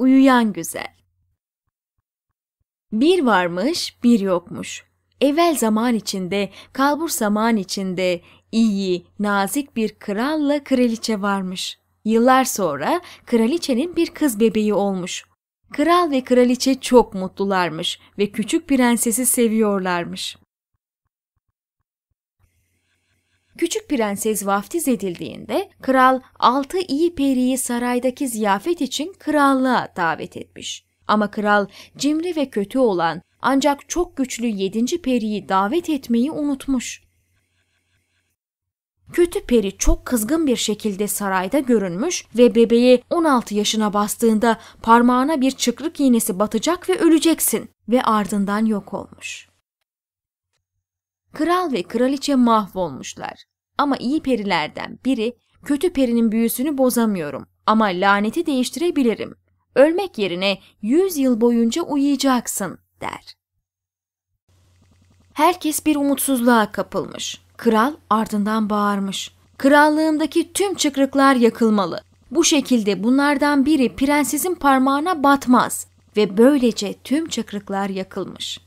uyuyan güzel. Bir varmış, bir yokmuş. Evvel zaman içinde, kalbur zaman içinde iyi, nazik bir kralla kraliçe varmış. Yıllar sonra kraliçenin bir kız bebeği olmuş. Kral ve kraliçe çok mutlularmış ve küçük prensesi seviyorlarmış. prenses vaftiz edildiğinde kral altı iyi periyi saraydaki ziyafet için krallığa davet etmiş. Ama kral cimri ve kötü olan ancak çok güçlü yedinci periyi davet etmeyi unutmuş. Kötü peri çok kızgın bir şekilde sarayda görünmüş ve bebeği 16 yaşına bastığında parmağına bir çıkrık iğnesi batacak ve öleceksin ve ardından yok olmuş. Kral ve kraliçe mahvolmuşlar. Ama iyi perilerden biri kötü perinin büyüsünü bozamıyorum ama laneti değiştirebilirim. Ölmek yerine yüz yıl boyunca uyuyacaksın der. Herkes bir umutsuzluğa kapılmış. Kral ardından bağırmış. Krallığımdaki tüm çıkrıklar yakılmalı. Bu şekilde bunlardan biri prensesin parmağına batmaz ve böylece tüm çıkrıklar yakılmış.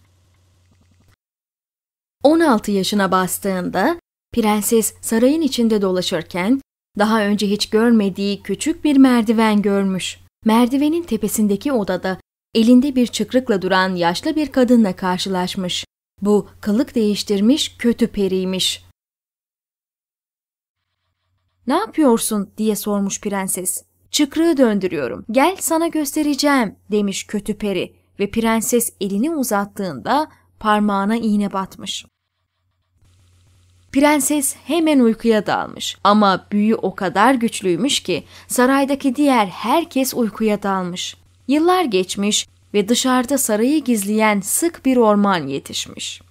16 yaşına bastığında Prenses sarayın içinde dolaşırken daha önce hiç görmediği küçük bir merdiven görmüş. Merdivenin tepesindeki odada elinde bir çıkrıkla duran yaşlı bir kadınla karşılaşmış. Bu kılık değiştirmiş kötü periymiş. Ne yapıyorsun diye sormuş prenses. Çıkrığı döndürüyorum. Gel sana göstereceğim demiş kötü peri ve prenses elini uzattığında parmağına iğne batmış. Prenses hemen uykuya dalmış ama büyü o kadar güçlüymüş ki saraydaki diğer herkes uykuya dalmış. Yıllar geçmiş ve dışarıda sarayı gizleyen sık bir orman yetişmiş.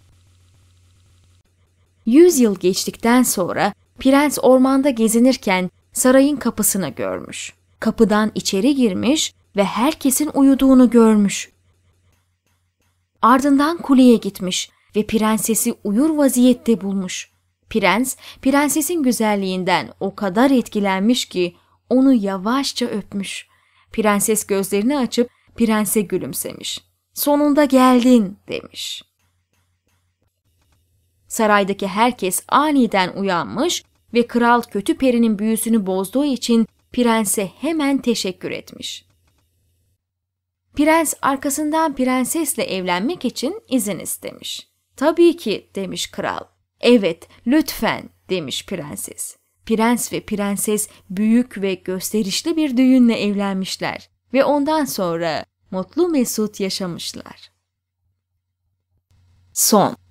Yüz yıl geçtikten sonra prens ormanda gezinirken sarayın kapısını görmüş. Kapıdan içeri girmiş ve herkesin uyuduğunu görmüş. Ardından kuleye gitmiş ve prensesi uyur vaziyette bulmuş. Prens, prensesin güzelliğinden o kadar etkilenmiş ki onu yavaşça öpmüş. Prenses gözlerini açıp prense gülümsemiş. Sonunda geldin demiş. Saraydaki herkes aniden uyanmış ve kral kötü perinin büyüsünü bozduğu için prense hemen teşekkür etmiş. Prens arkasından prensesle evlenmek için izin istemiş. Tabii ki demiş kral. Evet, lütfen demiş prenses. Prens ve prenses büyük ve gösterişli bir düğünle evlenmişler ve ondan sonra mutlu mesut yaşamışlar. Son